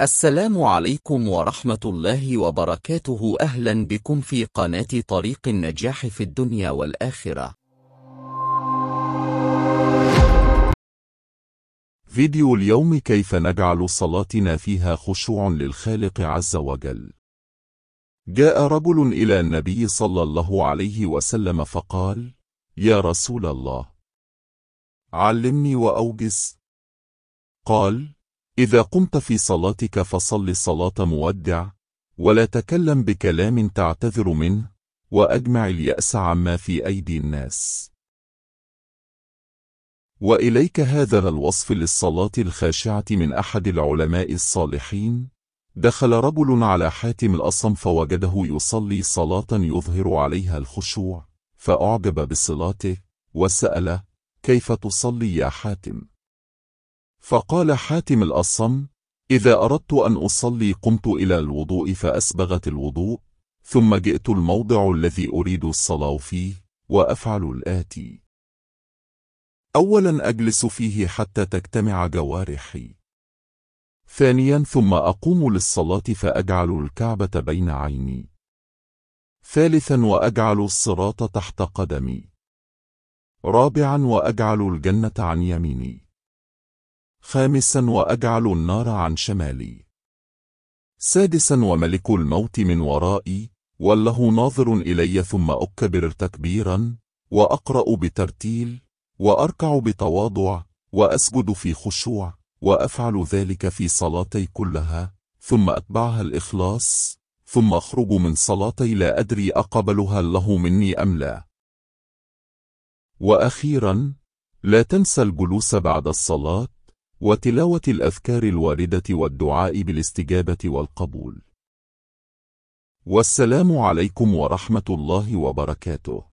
السلام عليكم ورحمة الله وبركاته أهلا بكم في قناة طريق النجاح في الدنيا والآخرة فيديو اليوم كيف نجعل صلاتنا فيها خشوع للخالق عز وجل جاء رجل إلى النبي صلى الله عليه وسلم فقال يا رسول الله علمني وأوجس قال إذا قمت في صلاتك فصل صلاة مودع ولا تكلم بكلام تعتذر منه وأجمع اليأس عما في أيدي الناس وإليك هذا الوصف للصلاة الخاشعة من أحد العلماء الصالحين دخل رجل على حاتم الأصم فوجده يصلي صلاة يظهر عليها الخشوع فأعجب بصلاته وسأله كيف تصلي يا حاتم فقال حاتم الأصم إذا أردت أن أصلي قمت إلى الوضوء فأسبغت الوضوء ثم جئت الموضع الذي أريد الصلاة فيه وأفعل الآتي أولا أجلس فيه حتى تجتمع جوارحي ثانيا ثم أقوم للصلاة فأجعل الكعبة بين عيني ثالثا وأجعل الصراط تحت قدمي رابعا وأجعل الجنة عن يميني خامسا وأجعل النار عن شمالي سادسا وملك الموت من ورائي وله ناظر إلي ثم أكبر تكبيرا وأقرأ بترتيل وأركع بتواضع وأسجد في خشوع وأفعل ذلك في صلاتي كلها ثم أتبعها الإخلاص ثم أخرج من صلاتي لا أدري أقبلها له مني أم لا وأخيرا لا تنسى الجلوس بعد الصلاة وتلاوة الأذكار الواردة والدعاء بالاستجابة والقبول والسلام عليكم ورحمة الله وبركاته